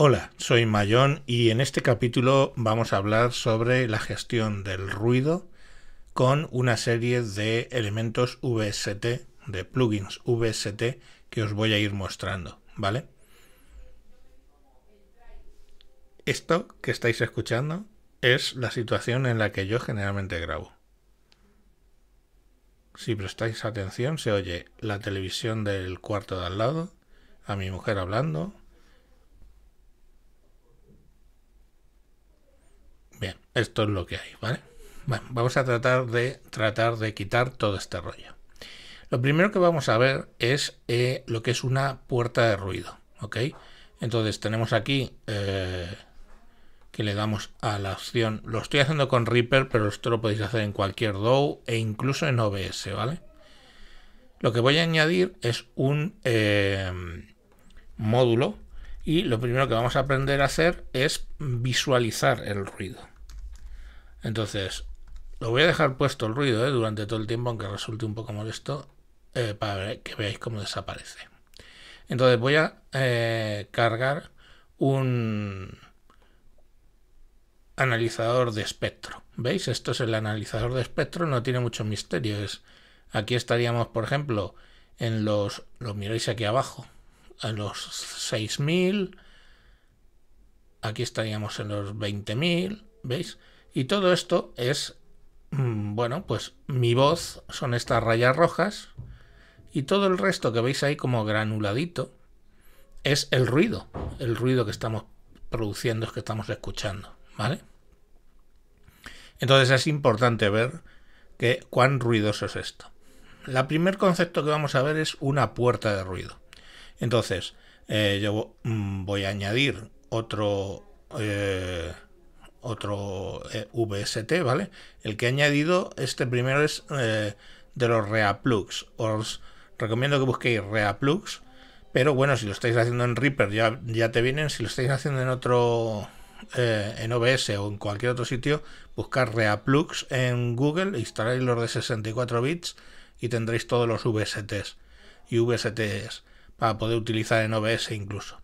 Hola, soy Mayón y en este capítulo vamos a hablar sobre la gestión del ruido con una serie de elementos VST, de plugins VST que os voy a ir mostrando, ¿vale? Esto que estáis escuchando es la situación en la que yo generalmente grabo. Si prestáis atención se oye la televisión del cuarto de al lado, a mi mujer hablando, Bien, esto es lo que hay, ¿vale? Bueno, vamos a tratar de, tratar de quitar todo este rollo. Lo primero que vamos a ver es eh, lo que es una puerta de ruido, ¿ok? Entonces tenemos aquí eh, que le damos a la opción, lo estoy haciendo con Reaper, pero esto lo podéis hacer en cualquier DAW e incluso en OBS, ¿vale? Lo que voy a añadir es un eh, módulo y lo primero que vamos a aprender a hacer es visualizar el ruido, entonces, lo voy a dejar puesto el ruido eh, durante todo el tiempo, aunque resulte un poco molesto, eh, para que veáis cómo desaparece. Entonces voy a eh, cargar un analizador de espectro. ¿Veis? Esto es el analizador de espectro, no tiene mucho misterio. aquí estaríamos, por ejemplo, en los... Lo miráis aquí abajo. En los 6000. Aquí estaríamos en los 20000. ¿Veis? Y todo esto es, mm, bueno, pues mi voz son estas rayas rojas y todo el resto que veis ahí como granuladito es el ruido, el ruido que estamos produciendo, es que estamos escuchando, ¿vale? Entonces es importante ver que cuán ruidoso es esto. El primer concepto que vamos a ver es una puerta de ruido. Entonces, eh, yo mm, voy a añadir otro... Eh, otro eh, VST, ¿vale? El que he añadido, este primero es eh, de los reaplugs Os recomiendo que busquéis reaplugs pero bueno, si lo estáis haciendo en Reaper ya, ya te vienen, si lo estáis haciendo en otro, eh, en OBS o en cualquier otro sitio, buscar reaplugs en Google, instaláis los de 64 bits y tendréis todos los VSTs y VSTs para poder utilizar en OBS incluso.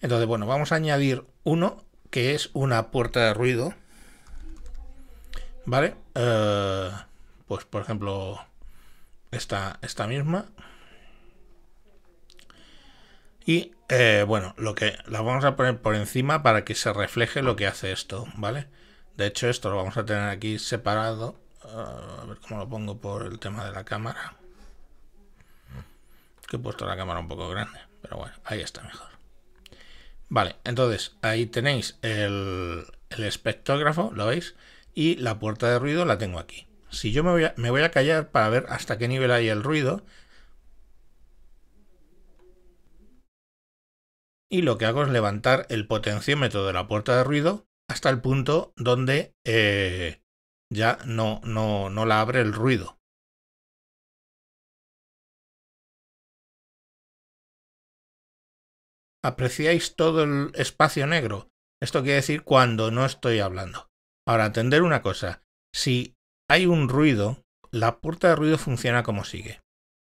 Entonces, bueno, vamos a añadir uno que es una puerta de ruido. ¿Vale? Eh, pues por ejemplo, esta, esta misma. Y eh, bueno, lo que la vamos a poner por encima para que se refleje lo que hace esto, ¿vale? De hecho, esto lo vamos a tener aquí separado. Eh, a ver cómo lo pongo por el tema de la cámara. Que he puesto la cámara un poco grande, pero bueno, ahí está mejor. Vale, entonces ahí tenéis el, el espectrógrafo, ¿lo veis? Y la puerta de ruido la tengo aquí. Si yo me voy, a, callar para ver hasta qué nivel hay el ruido. Y lo que hago es levantar el potenciómetro de la puerta de ruido hasta el punto donde eh, ya no, no, no la abre el ruido. apreciáis todo el espacio negro. Esto quiere decir cuando no estoy hablando. Ahora, atender una cosa. Si hay un ruido, la puerta de ruido funciona como sigue.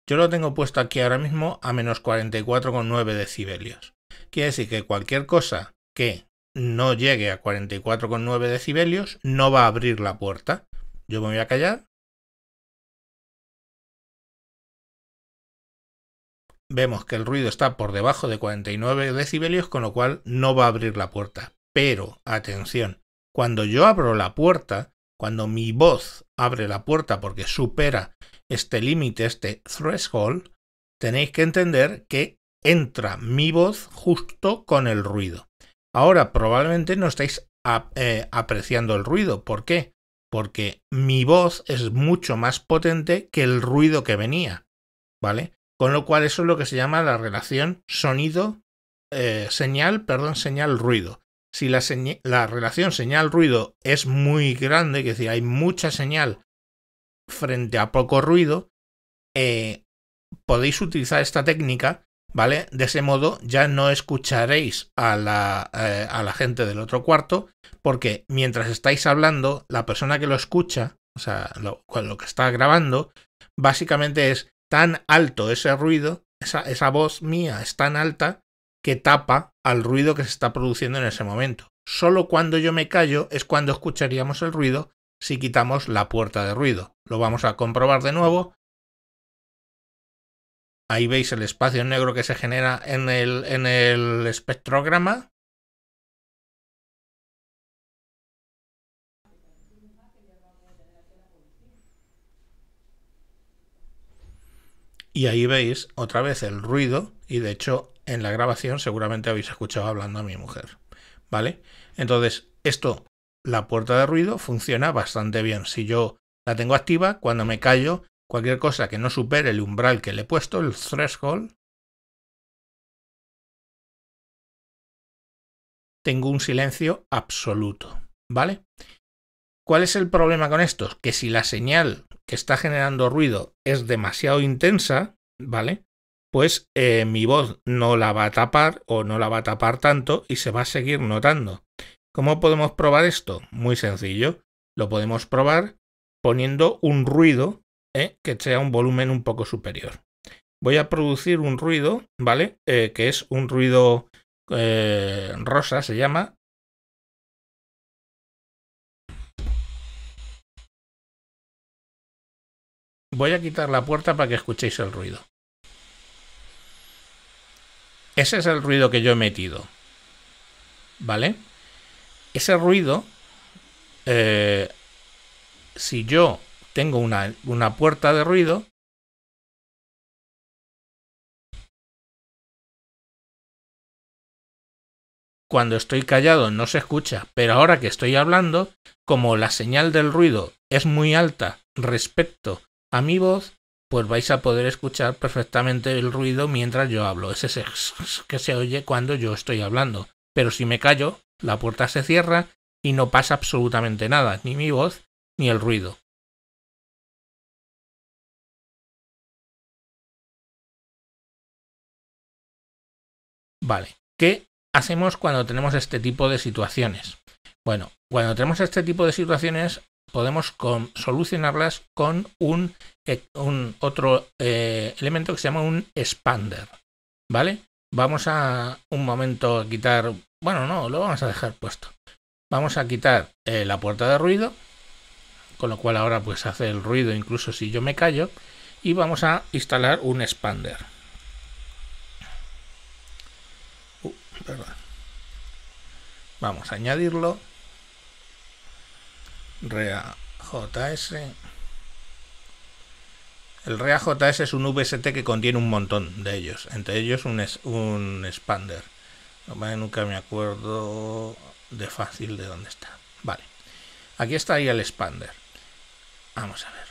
Yo lo tengo puesto aquí ahora mismo a menos 44,9 decibelios. Quiere decir que cualquier cosa que no llegue a 44,9 decibelios no va a abrir la puerta. Yo me voy a callar vemos que el ruido está por debajo de 49 decibelios, con lo cual no va a abrir la puerta. Pero, atención, cuando yo abro la puerta, cuando mi voz abre la puerta porque supera este límite, este threshold, tenéis que entender que entra mi voz justo con el ruido. Ahora probablemente no estáis eh, apreciando el ruido. ¿Por qué? Porque mi voz es mucho más potente que el ruido que venía. ¿Vale? Con lo cual eso es lo que se llama la relación sonido, eh, señal, perdón, señal-ruido. Si la, la relación señal-ruido es muy grande, es decir, hay mucha señal frente a poco ruido, eh, podéis utilizar esta técnica, ¿vale? De ese modo ya no escucharéis a la, eh, a la gente del otro cuarto, porque mientras estáis hablando, la persona que lo escucha, o sea, lo que está grabando, básicamente es tan alto ese ruido, esa, voz mía es tan alta que tapa al ruido que se está produciendo en ese momento. Solo cuando yo me callo es cuando escucharíamos el ruido si quitamos la puerta de ruido. Lo vamos a comprobar de nuevo. Ahí veis el espacio negro que se genera en en el espectrograma. Y ahí veis otra vez el ruido y de hecho en la grabación seguramente habéis escuchado hablando a mi mujer. ¿Vale? Entonces, esto, la puerta de ruido funciona bastante bien. Si yo la tengo activa, cuando me callo, cualquier cosa que no supere el umbral que le he puesto, el threshold, tengo un silencio absoluto. ¿Vale? ¿Cuál es el problema con esto? Que si la señal que está generando ruido es demasiado intensa, ¿vale? Pues eh, mi voz no la va a tapar o no la va a tapar tanto y se va a seguir notando. ¿Cómo podemos probar esto? Muy sencillo. Lo podemos probar poniendo un ruido ¿eh? que sea un volumen un poco superior. Voy a producir un ruido, ¿vale? Eh, que es un ruido rosa, se llama, Voy a quitar la puerta para que escuchéis el ruido. Ese es el ruido que yo he metido. ¿Vale? Ese ruido, eh, si yo tengo una, una puerta de ruido, cuando estoy callado no se escucha, pero ahora que estoy hablando, como la señal del ruido es muy alta respecto a mi voz, pues vais a poder escuchar perfectamente el ruido mientras yo hablo, ese es que se oye cuando yo estoy hablando. Pero si me callo, la puerta se cierra y no pasa absolutamente nada, ni mi voz ni el ruido. Vale, ¿qué hacemos cuando tenemos este tipo de situaciones? Bueno, cuando tenemos este tipo de situaciones podemos solucionarlas con un, eh, otro eh, elemento que se llama un expander. ¿Vale? Vamos a un momento a quitar. Bueno, no, lo vamos a dejar puesto. Vamos a quitar eh, la puerta de ruido, con lo cual ahora pues hace el ruido incluso si yo me callo. Y vamos a instalar un expander. Uh, vamos a añadirlo. REA JS. El REA JS es un VST que contiene un montón de ellos, entre ellos un, un expander. nunca me acuerdo de fácil de dónde está. Vale. Aquí ahí el expander. Vamos a ver.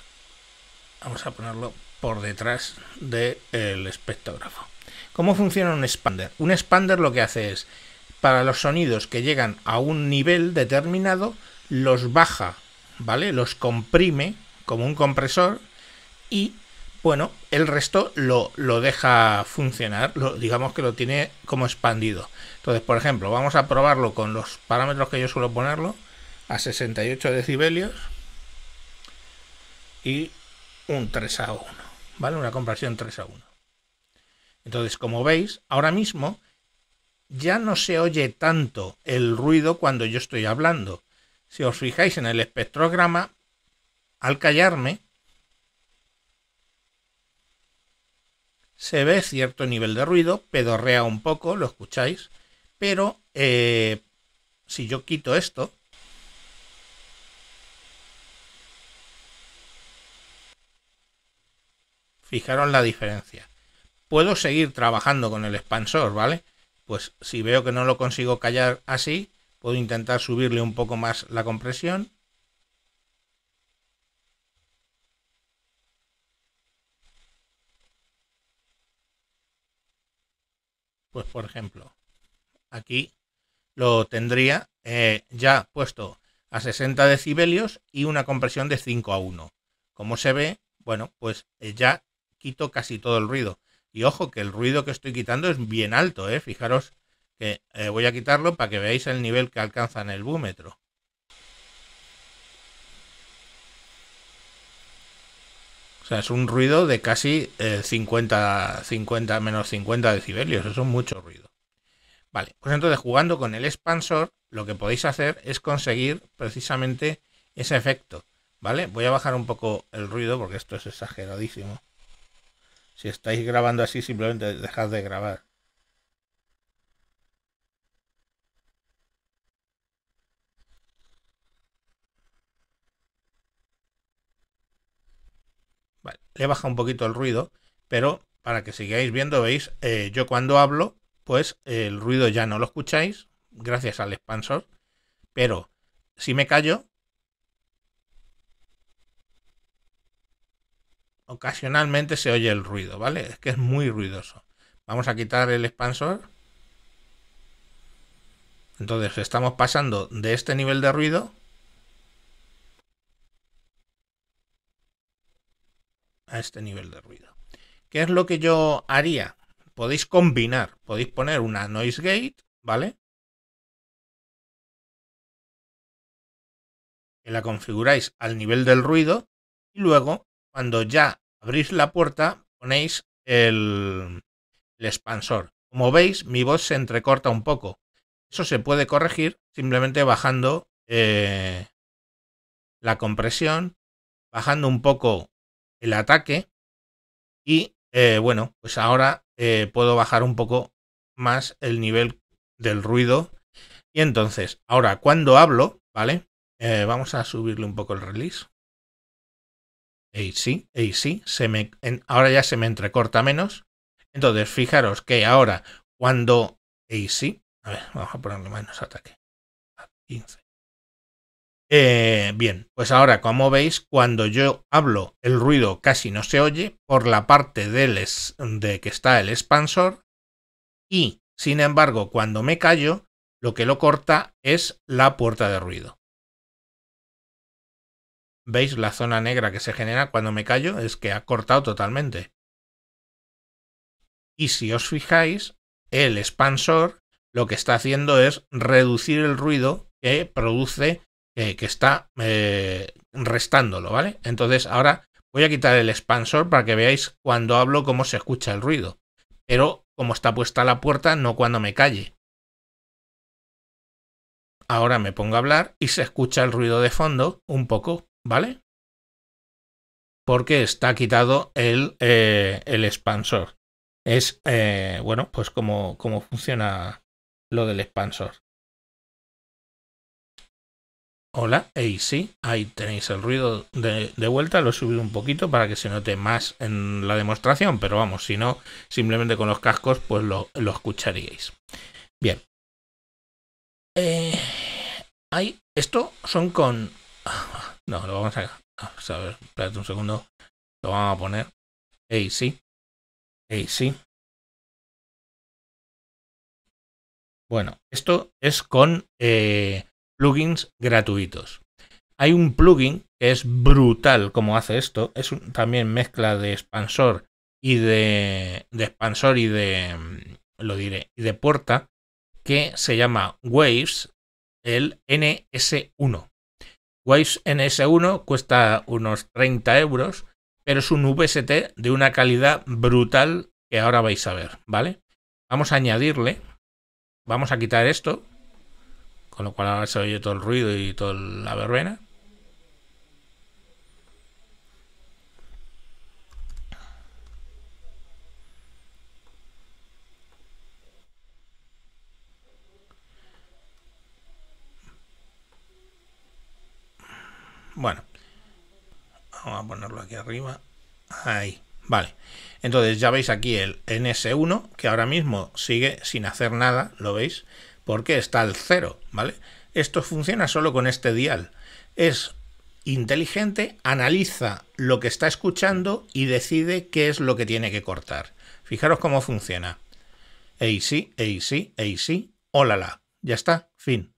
Vamos a ponerlo por detrás del el espectrógrafo. ¿Cómo funciona un expander? Un expander lo que hace es, para los sonidos que llegan a un nivel determinado, los baja ¿vale? Los comprime como un compresor y, bueno, el resto lo, lo deja funcionar, digamos que lo tiene como expandido. Entonces, por ejemplo, vamos a probarlo con los parámetros que yo suelo ponerlo a 68 decibelios y un 3 a 1, ¿vale? Una compresión 3 a 1. Entonces, como veis, ahora mismo ya no se oye tanto el ruido cuando yo estoy hablando, si os fijáis en el espectrograma, al callarme, se ve cierto nivel de ruido, pedorrea un poco, lo escucháis, pero eh, si yo quito esto, fijaros la diferencia. Puedo seguir trabajando con el expansor, ¿vale? Pues si veo que no lo consigo callar así, Puedo intentar subirle un poco más la compresión. Pues por ejemplo, aquí lo tendría eh, ya puesto a 60 decibelios y una compresión de 5 a 1. Como se ve, bueno, pues eh, ya quito casi todo el ruido. Y ojo que el ruido que estoy quitando es bien alto, ¿eh? Fijaros que eh, voy a quitarlo para que veáis el nivel que alcanza en el búmetro. O sea, es un ruido de casi 50, eh, 50, menos 50 decibelios. Eso es mucho ruido. Vale, pues entonces jugando con el expansor, lo que podéis hacer es conseguir precisamente ese efecto. ¿Vale? Voy a bajar un poco el ruido porque esto es exageradísimo. Si estáis grabando así, simplemente dejad de grabar. baja un poquito el ruido, pero para que sigáis viendo, veis, eh, yo cuando hablo, pues el ruido ya no lo escucháis, gracias al expansor, pero si me callo, ocasionalmente se oye el ruido, ¿vale? Es que es muy ruidoso. Vamos a quitar el expansor. Entonces estamos pasando de este nivel de ruido este nivel de ruido. ¿Qué es lo que yo haría? Podéis combinar, podéis poner una noise gate, ¿vale? Que la configuráis al nivel del ruido y luego, cuando ya abrís la puerta, ponéis el, el expansor. Como veis, mi voz se entrecorta un poco. Eso se puede corregir simplemente bajando eh, la compresión, bajando un poco el ataque. Y eh, bueno, pues ahora eh, puedo bajar un poco más el nivel del ruido. Y entonces, ahora cuando hablo, ¿vale? Eh, vamos a subirle un poco el release. Y sí, y sí, se me, ahora ya se me entrecorta menos. Entonces, fijaros que ahora, cuando... Y sí, a ver, vamos a ponerle menos ataque. Eh, bien, pues ahora como veis, cuando yo hablo el ruido casi no se oye por la parte de que está el expansor y, sin embargo, cuando me callo, lo que lo corta es la puerta de ruido. ¿Veis la zona negra que se genera cuando me callo? Es que ha cortado totalmente. Y si os fijáis, el expansor lo que está haciendo es reducir el ruido que produce eh, que, está eh, restándolo, ¿vale? Entonces ahora voy a quitar el expansor para que veáis cuando hablo cómo se escucha el ruido, pero como está puesta la puerta, no cuando me calle. Ahora me pongo a hablar y se escucha el ruido de fondo un poco, ¿vale? Porque está quitado el, eh, expansor. Es, bueno, pues cómo funciona lo del expansor. Hola, ahí sí, ahí tenéis el ruido de, vuelta, lo he subido un poquito para que se note más en la demostración, pero vamos, si no, simplemente con los cascos pues lo, escucharíais. Bien. Eh, esto son con... No, lo vamos a... a ver, espérate un segundo, lo vamos a poner. Ahí sí, ahí sí. Bueno, esto es con... Eh, plugins gratuitos. Hay un plugin que es brutal como hace esto, es también mezcla de expansor y de, de expansor y de mm, lo diré, y de puerta que se llama Waves el NS1. Waves NS1 cuesta unos 30 euros, pero es un VST de una calidad brutal que ahora vais a ver, ¿vale? Vamos a añadirle, vamos a quitar esto, con lo cual ahora se oye todo el ruido y toda la verbena. Bueno, vamos a ponerlo aquí arriba. Ahí, vale. Entonces ya veis aquí el NS1 que ahora mismo sigue sin hacer nada, ¿lo veis? porque está al cero, ¿vale? Esto funciona solo con este dial. Es inteligente, analiza lo que está escuchando y decide qué es lo que tiene que cortar. Fijaros cómo funciona. Ey sí, ey sí, ey sí, la, Ya está, fin.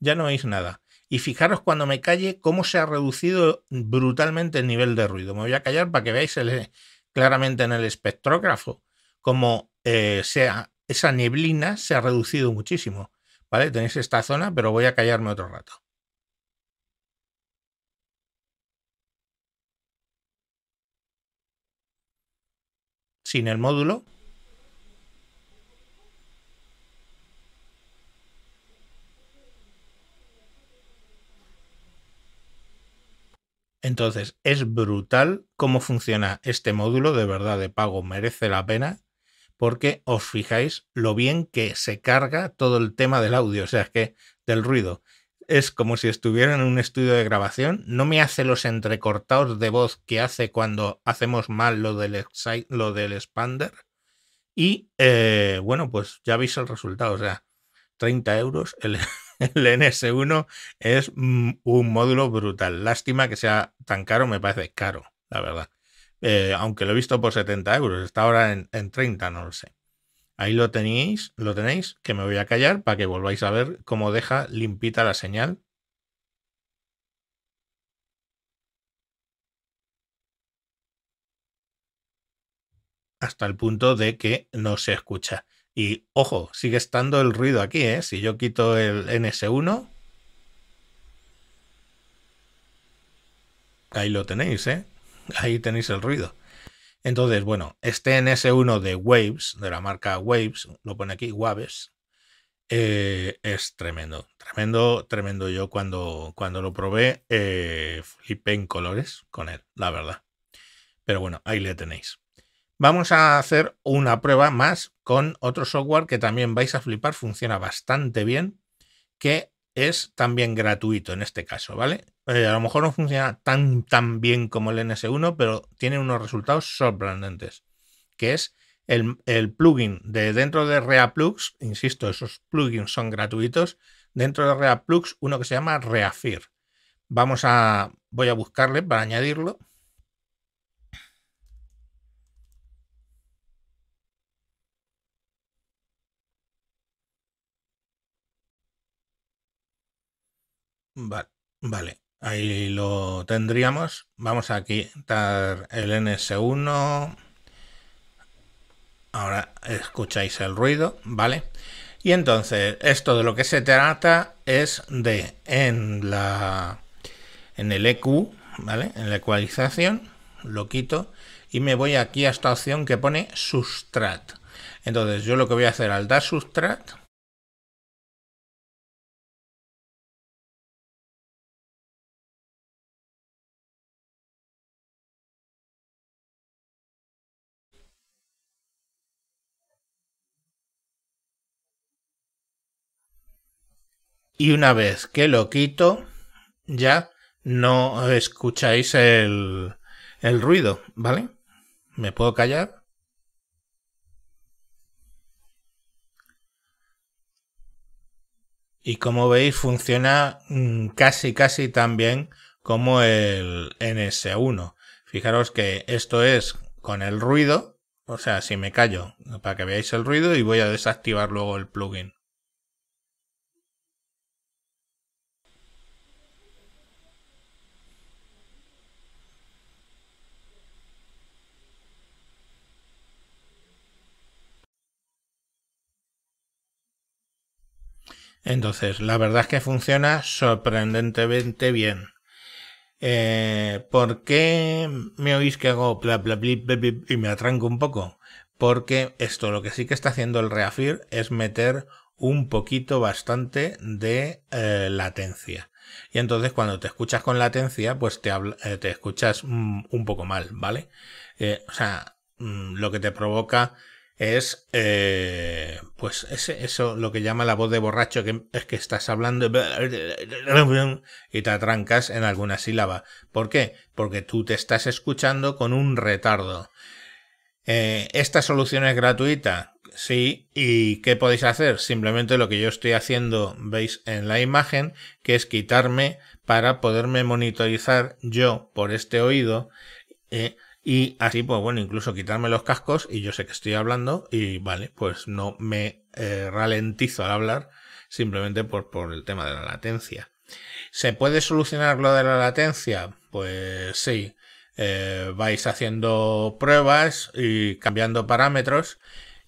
Ya no oís nada. Y fijaros cuando me calle cómo se ha reducido brutalmente el nivel de ruido. Me voy a callar para que veáis eh, claramente en el espectrógrafo cómo eh, se ha esa neblina se ha reducido muchísimo. ¿Vale? Tenéis esta zona, pero voy a callarme otro rato. Sin el módulo, Entonces, es brutal cómo funciona este módulo, de verdad, de pago, merece la pena porque os fijáis lo bien que se carga todo el tema del audio, o sea, que del ruido. Es como si estuviera en un estudio de grabación, no me hace los entrecortados de voz que hace cuando hacemos mal lo del, lo del expander. Y eh, bueno, pues ya veis el resultado, o sea, 30 euros el NS1 es mm, un módulo brutal. Lástima que sea tan caro, me parece caro, la verdad. Eh, aunque lo he visto por 70 euros, está ahora en, en 30, no lo sé. Ahí lo tenéis, lo tenéis, que me voy a callar para que volváis a ver cómo deja limpita la señal. Hasta el punto de que no se escucha. Y ojo, sigue estando el ruido aquí, ¿eh? Si yo quito el NS1. Ahí lo tenéis, ¿eh? ahí tenéis el ruido. Entonces, bueno, este NS1 de Waves, de la marca Waves, lo pone aquí, Waves, eh, es tremendo, tremendo, tremendo. Yo cuando, cuando lo probé, eh, flipé en colores con él, la verdad. Pero bueno, ahí le tenéis. Vamos a hacer una prueba más con otro software que también vais a flipar, funciona bastante bien, que es también gratuito en este caso, ¿vale? Eh, a lo mejor no funciona tan, tan bien como el NS1, pero tiene unos resultados sorprendentes, que es el, el plugin de dentro de ReaPlux, insisto, esos plugins son gratuitos, dentro de ReaPlux uno que se llama Reafir. Vamos a, voy a buscarle para añadirlo. vale, ahí lo tendríamos. Vamos a quitar el NS1. Ahora escucháis el ruido, ¿vale? Y entonces, esto de lo que se trata es de en la en el EQ, ¿vale? En la ecualización, lo quito y me voy aquí a esta opción que pone sustrat. Entonces, yo lo que voy a hacer al dar sustrat y una vez que lo quito ya no escucháis el, ruido, ¿vale? ¿Me puedo callar? Y como veis funciona mm, casi casi tan bien como el NS1. Fijaros que esto es con el ruido, o sea, si me callo para que veáis el ruido y voy a desactivar luego el plugin. Entonces, la verdad es que funciona sorprendentemente bien. Eh, ¿Por qué me oís que hago bla, bla, bla, y me atranco un poco? Porque esto lo que sí que está haciendo el Reafir es meter un poquito bastante de eh, latencia. Y entonces cuando te escuchas con latencia, pues te, eh, te escuchas mm, un poco mal, ¿vale? o sea, mm, lo que te provoca es eh, pues eso lo que llama la voz de borracho, que es que estás hablando y te atrancas en alguna sílaba. ¿Por qué? Porque tú te estás escuchando con un retardo. Eh, ¿Esta solución es gratuita? Sí. ¿Y qué podéis hacer? Simplemente lo que yo estoy haciendo, veis en la imagen, que es quitarme para poderme monitorizar yo por este oído. Eh, y así, pues bueno, incluso quitarme los cascos y yo sé que estoy hablando y vale, pues no me eh, ralentizo al hablar simplemente por, por el tema de la latencia. ¿Se puede solucionar lo de la latencia? Pues sí. Eh, vais haciendo pruebas y cambiando parámetros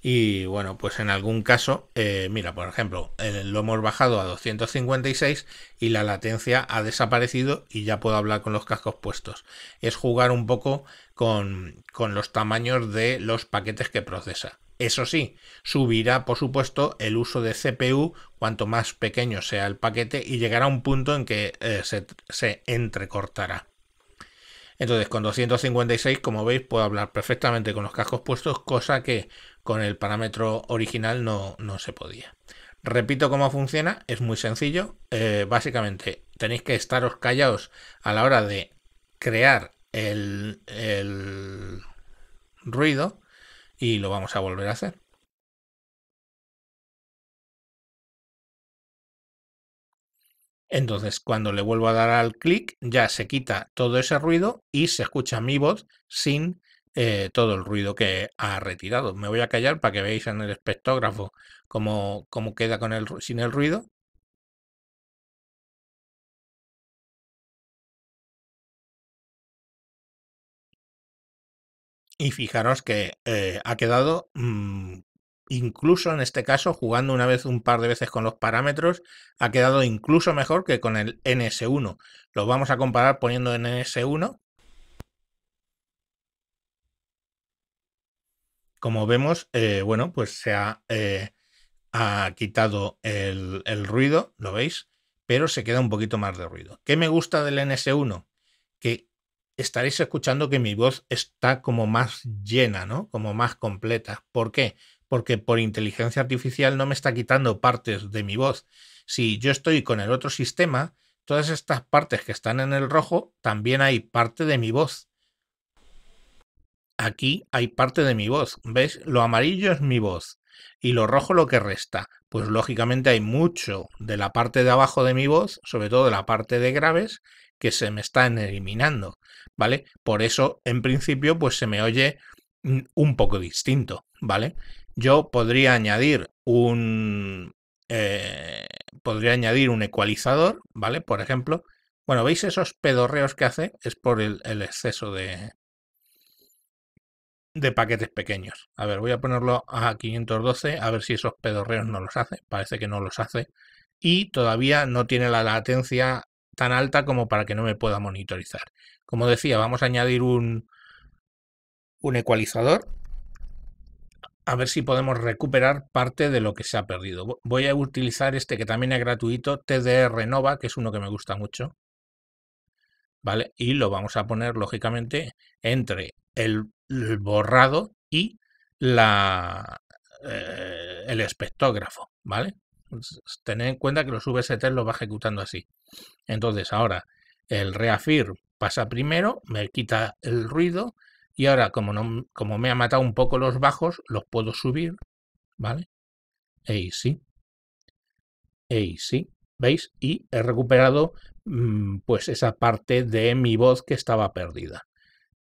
y bueno, pues en algún caso, eh, mira, por ejemplo, eh, lo hemos bajado a 256 y la latencia ha desaparecido y ya puedo hablar con los cascos puestos. Es jugar un poco con, con los tamaños de los paquetes que procesa. Eso sí, subirá por supuesto el uso de CPU cuanto más pequeño sea el paquete y llegará a un punto en que eh, se, se entrecortará. Entonces con 256, como veis, puedo hablar perfectamente con los cascos puestos, cosa que con el parámetro original no, se podía. Repito cómo funciona, es muy sencillo. Eh, básicamente tenéis que estaros callados a la hora de crear el, el ruido y lo vamos a volver a hacer. Entonces, cuando le vuelvo a dar al clic, ya se quita todo ese ruido y se escucha mi voz sin eh, todo el ruido que ha retirado. Me voy a callar para que veáis en el espectógrafo cómo, queda con el, sin el ruido. Y fijaros que eh, ha quedado mm, incluso en este caso, jugando una vez un par de veces con los parámetros, ha quedado incluso mejor que con el NS1. Lo vamos a comparar poniendo en NS1. Como vemos, eh, bueno, pues se eh, ha, quitado el, el ruido, ¿lo veis? Pero se queda un poquito más de ruido. ¿Qué me gusta del NS1? Que estaréis escuchando que mi voz está como más llena, ¿no? Como más completa. ¿Por qué? porque por inteligencia artificial no me está quitando partes de mi voz. Si yo estoy con el otro sistema, todas estas partes que están en el rojo, también hay parte de mi voz. Aquí hay parte de mi voz. ¿Ves? Lo amarillo es mi voz. Y lo rojo lo que resta. Pues lógicamente hay mucho de la parte de abajo de mi voz, sobre todo de la parte de graves, que se me están eliminando. ¿Vale? Por eso, en principio, pues se me oye mm, un poco distinto. ¿Vale? Yo podría añadir un eh, podría añadir un ecualizador, ¿vale? Por ejemplo, bueno, ¿veis esos pedorreos que hace? Es por el, exceso de, de paquetes pequeños. A ver, voy a ponerlo a 512, a ver si esos pedorreos no los hace. Parece que no los hace. Y todavía no tiene la latencia tan alta como para que no me pueda monitorizar. Como decía, vamos a añadir un, un ecualizador a ver si podemos recuperar parte de lo que se ha perdido. Voy a utilizar este que también es gratuito, TDR Nova, que es uno que me gusta mucho. ¿Vale? Y lo vamos a poner, lógicamente, entre el, borrado y la, eh, el espectógrafo. ¿Vale? Tened en cuenta que los VST lo va ejecutando así. Entonces, ahora el reafir pasa primero, me quita el ruido, y ahora, como, como me ha matado un poco los bajos, los puedo subir, ¿vale? Ey, sí. y sí. ¿Veis? Y he recuperado mm, pues esa parte de mi voz que estaba perdida.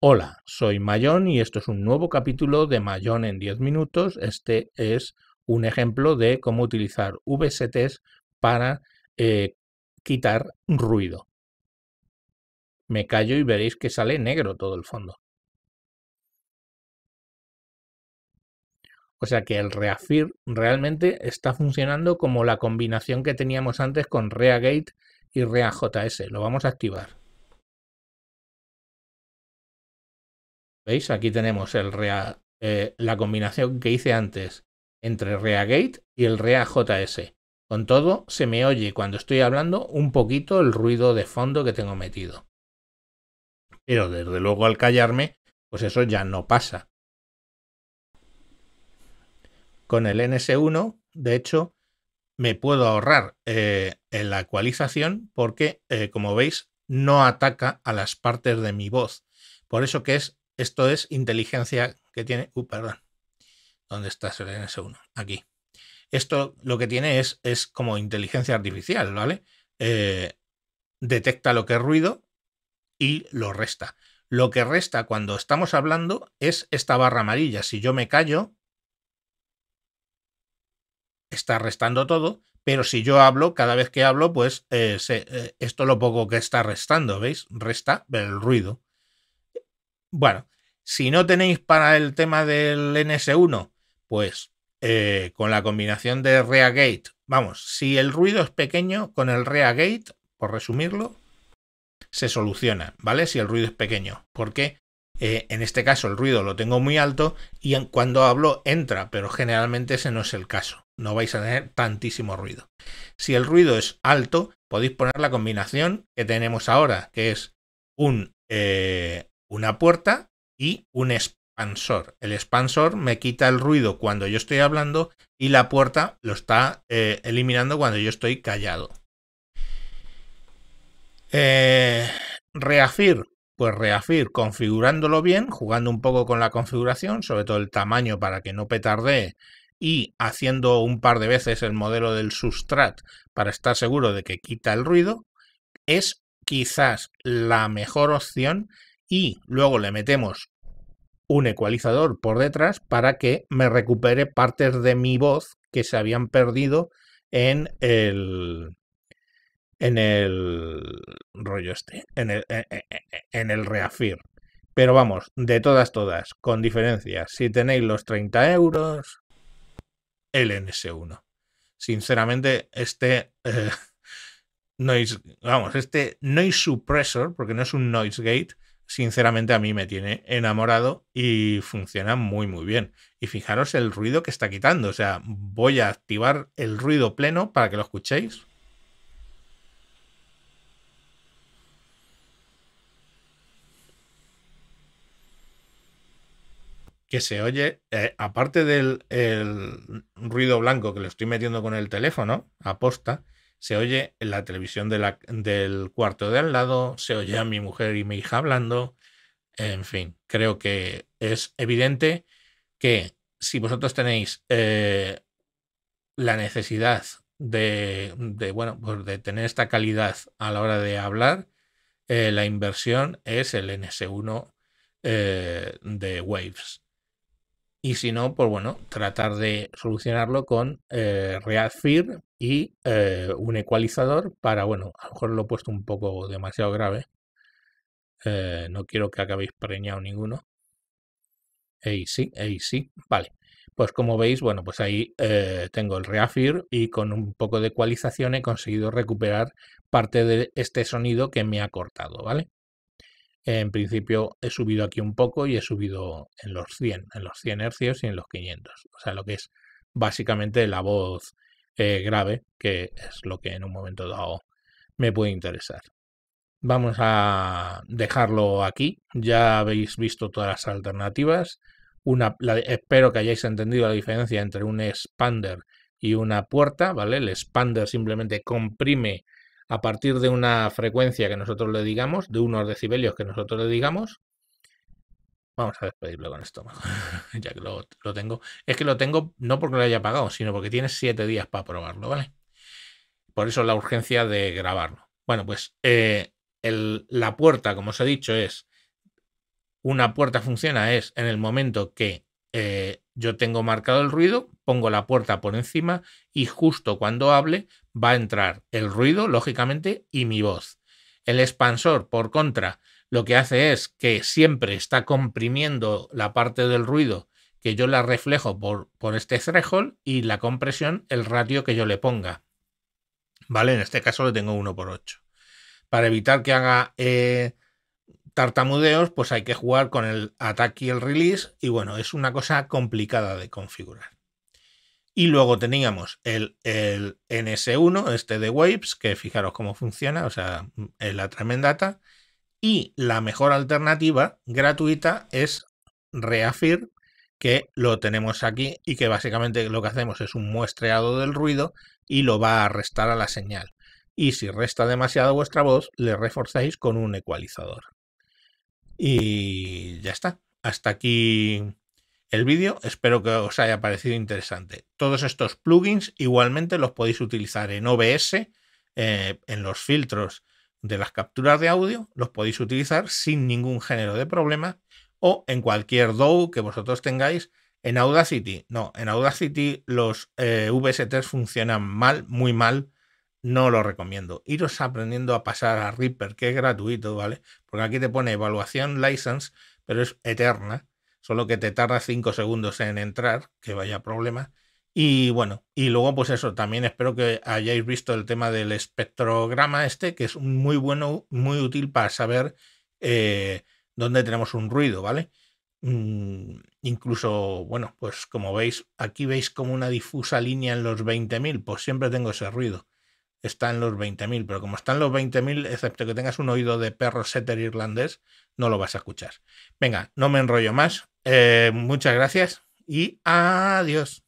Hola, soy Mayón y esto es un nuevo capítulo de Mayón en 10 minutos. Este es un ejemplo de cómo utilizar VSTs para eh, quitar ruido. Me callo y veréis que sale negro todo el fondo. O sea que el Reafir realmente está funcionando como la combinación que teníamos antes con ReaGate y ReaJS. Lo vamos a activar. ¿Veis? Aquí tenemos el eh, la combinación que hice antes entre ReaGate y el ReaJS. Con todo, se me oye cuando estoy hablando un poquito el ruido de fondo que tengo metido. Pero desde luego al callarme, pues eso ya no pasa. Con el NS1, de hecho, me puedo ahorrar eh, en la actualización porque, eh, como veis, no ataca a las partes de mi voz. Por eso que es, esto es inteligencia que tiene... Uh, perdón. ¿Dónde está el NS1? Aquí. Esto lo que tiene es, es como inteligencia artificial, ¿vale? Eh, detecta lo que es ruido y lo resta. Lo que resta cuando estamos hablando es esta barra amarilla. Si yo me callo, está restando todo, pero si yo hablo, cada vez que hablo, pues eh, eh, esto lo poco que está restando, ¿veis? Resta el ruido. Bueno, si no tenéis para el tema del NS1, pues eh, con la combinación de ReaGate, vamos, si el ruido es pequeño, con el ReaGate, por resumirlo, se soluciona, ¿vale? Si el ruido es pequeño. ¿Por qué? Eh, en este caso el ruido lo tengo muy alto y cuando hablo entra, pero generalmente ese no es el caso. No vais a tener tantísimo ruido. Si el ruido es alto, podéis poner la combinación que tenemos ahora, que es un, eh, una puerta y un expansor. El expansor me quita el ruido cuando yo estoy hablando y la puerta lo está eh, eliminando cuando yo estoy callado. Eh, pues Reafir configurándolo bien, jugando un poco con la configuración, sobre todo el tamaño para que no petardee y haciendo un par de veces el modelo del substrat para estar seguro de que quita el ruido, es quizás la mejor opción y luego le metemos un ecualizador por detrás para que me recupere partes de mi voz que se habían perdido en el, en el rollo este, en el, e, e, e, en el reafir. Pero vamos, de todas, todas, con diferencia, si tenéis los 30 euros, el NS1. Sinceramente, este... Eh, noise, vamos, este noise suppressor, porque no es un noise gate, sinceramente a mí me tiene enamorado y funciona muy muy bien. Y fijaros el ruido que está quitando, o sea, voy a activar el ruido pleno para que lo escuchéis. que se oye, eh, aparte del ruido blanco que le estoy metiendo con el teléfono, aposta, se oye la televisión del cuarto de al lado, se oye a mi mujer y mi hija hablando, en fin, creo que es evidente que si vosotros tenéis eh, la necesidad de, bueno, pues de tener esta calidad a la hora de hablar, eh, la inversión es el NS1 de Waves y si no, pues bueno, tratar de solucionarlo con eh, y eh, un ecualizador para, bueno, a lo mejor lo he puesto un poco demasiado grave. Eh, no quiero que acabéis preñado ninguno. Ahí sí, ahí sí, vale. Pues como veis, bueno, pues ahí eh, tengo el Reafir y con un poco de ecualización he conseguido recuperar parte de este sonido que me ha cortado, ¿vale? En principio he subido aquí un poco y he subido en los 100, en los 100 hercios y en los 500. O sea, lo que es básicamente la voz eh, grave, que es lo que en un momento dado me puede interesar. Vamos a dejarlo aquí. Ya habéis visto todas las alternativas. Una, espero que hayáis entendido la diferencia entre un expander y una puerta, ¿vale? El expander simplemente comprime a partir de una frecuencia que nosotros le digamos, de unos decibelios que nosotros le digamos. Vamos a despedirlo con esto, ya que lo, tengo. Es que lo tengo no porque lo haya pagado, sino porque tiene siete días para probarlo, ¿vale? Por eso la urgencia de grabarlo. Bueno, pues eh, el, la puerta, como os he dicho, es una puerta funciona es en el momento que eh, yo tengo marcado el ruido, pongo la puerta por encima y justo cuando hable va a entrar el ruido, lógicamente, y mi voz. El expansor, por contra, lo que hace es que siempre está comprimiendo la parte del ruido que yo la reflejo por, por este threshold y la compresión, el ratio que yo le ponga. ¿Vale? En este caso le tengo 1 por 8. Para evitar que haga eh, tartamudeos, pues hay que jugar con el ataque y el release. Y bueno, es una cosa complicada de configurar. Y luego teníamos el, NS1, este de Waves, que fijaros cómo funciona, o sea, es la tremendata. Y la mejor alternativa gratuita es Reafir, que lo tenemos aquí y que básicamente lo que hacemos es un muestreado del ruido y lo va a restar a la señal. Y si resta demasiado vuestra voz, le reforzáis con un ecualizador. Y ya está. Hasta aquí el vídeo. Espero que os haya parecido interesante. Todos estos plugins igualmente los podéis utilizar en OBS, eh, en los filtros de las capturas de audio, los podéis utilizar sin ningún género de problema o en cualquier DAW que vosotros tengáis. En Audacity, no, en Audacity los eh, VSTs funcionan mal, muy mal no lo recomiendo. Iros aprendiendo a pasar a Reaper, que es gratuito, ¿vale? Porque aquí te pone evaluación license, pero es eterna, solo que te tarda 5 segundos en entrar, que vaya problema. Y bueno, y luego pues eso, también espero que hayáis visto el tema del espectrograma este, que es muy bueno, muy útil para saber eh, dónde tenemos un ruido, ¿vale? Mm, incluso, bueno, pues como veis, aquí veis como una difusa línea en los 20.000, pues siempre tengo ese ruido están los 20.000, pero como están los 20.000, excepto que tengas un oído de perro setter irlandés, no lo vas a escuchar. Venga, no me enrollo más. Eh, muchas gracias y adiós.